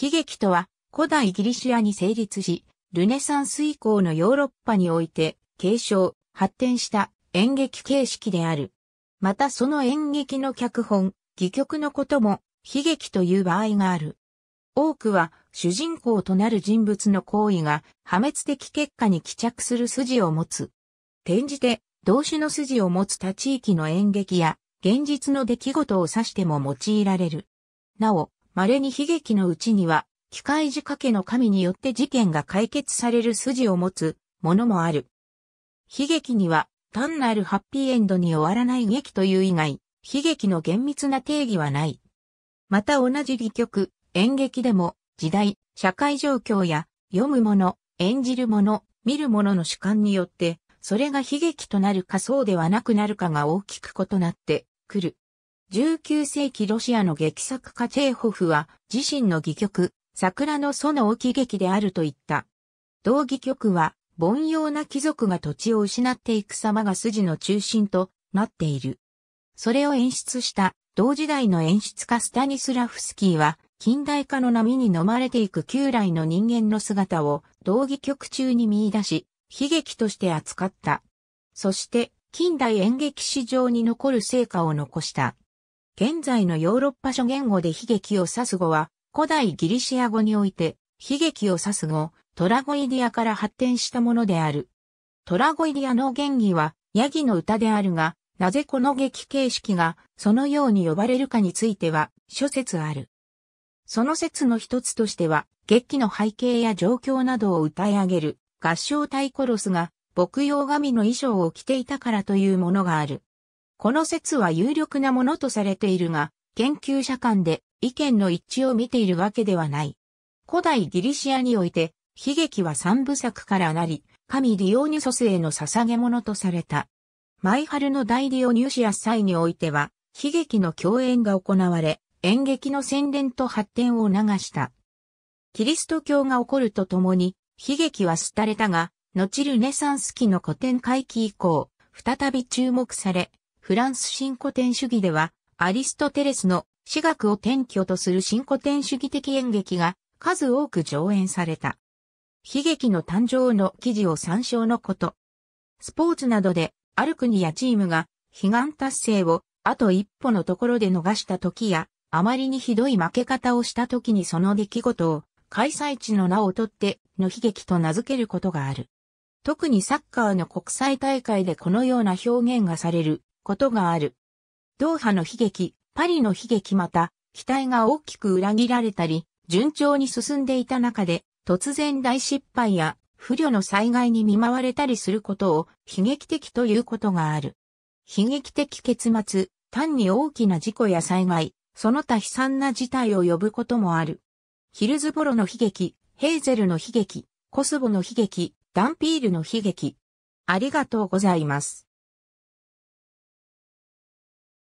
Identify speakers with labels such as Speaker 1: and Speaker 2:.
Speaker 1: 悲劇とは古代ギリシアに成立し、ルネサンス以降のヨーロッパにおいて継承、発展した演劇形式である。またその演劇の脚本、戯曲のことも悲劇という場合がある。多くは主人公となる人物の行為が破滅的結果に帰着する筋を持つ。転じて同種の筋を持つ他地域の演劇や現実の出来事を指しても用いられる。なお、稀に悲劇のうちには、機械仕掛けの神によって事件が解決される筋を持つものもある。悲劇には、単なるハッピーエンドに終わらない劇という以外、悲劇の厳密な定義はない。また同じ戯曲、演劇でも、時代、社会状況や、読むもの、演じるもの、見るものの主観によって、それが悲劇となるかそうではなくなるかが大きく異なってくる。19世紀ロシアの劇作家チェーホフは自身の戯曲、桜の園を喜劇であると言った。同戯曲は、凡庸な貴族が土地を失っていく様が筋の中心となっている。それを演出した同時代の演出家スタニスラフスキーは、近代化の波に飲まれていく旧来の人間の姿を同義曲中に見出し、悲劇として扱った。そして、近代演劇史上に残る成果を残した。現在のヨーロッパ諸言語で悲劇を指す語は、古代ギリシア語において、悲劇を指す語、トラゴイディアから発展したものである。トラゴイディアの原義は、ヤギの歌であるが、なぜこの劇形式が、そのように呼ばれるかについては、諸説ある。その説の一つとしては、劇の背景や状況などを歌い上げる、合唱隊コロスが、牧羊神の衣装を着ていたからというものがある。この説は有力なものとされているが、研究者間で意見の一致を見ているわけではない。古代ギリシアにおいて、悲劇は三部作からなり、神ディオニソスへの捧げ物とされた。マイハルの大ディオニュシア祭においては、悲劇の共演が行われ、演劇の宣伝と発展を流した。キリスト教が起こるとともに、悲劇は廃れたが、後ルネサンス期の古典回帰以降、再び注目され、フランス新古典主義では、アリストテレスの私学を転居とする新古典主義的演劇が数多く上演された。悲劇の誕生の記事を参照のこと。スポーツなどで、ある国やチームが悲願達成をあと一歩のところで逃した時や、あまりにひどい負け方をした時にその出来事を開催地の名をとっての悲劇と名付けることがある。特にサッカーの国際大会でこのような表現がされることがある。ドーハの悲劇、パリの悲劇また、期待が大きく裏切られたり、順調に進んでいた中で、突然大失敗や不慮の災害に見舞われたりすることを悲劇的ということがある。悲劇的結末、単に大きな事故や災害、その他悲惨な事態を呼ぶこともある。ヒルズボロの悲劇、ヘーゼルの悲劇、コスボの悲劇、ダンピールの悲劇。ありがとうございます。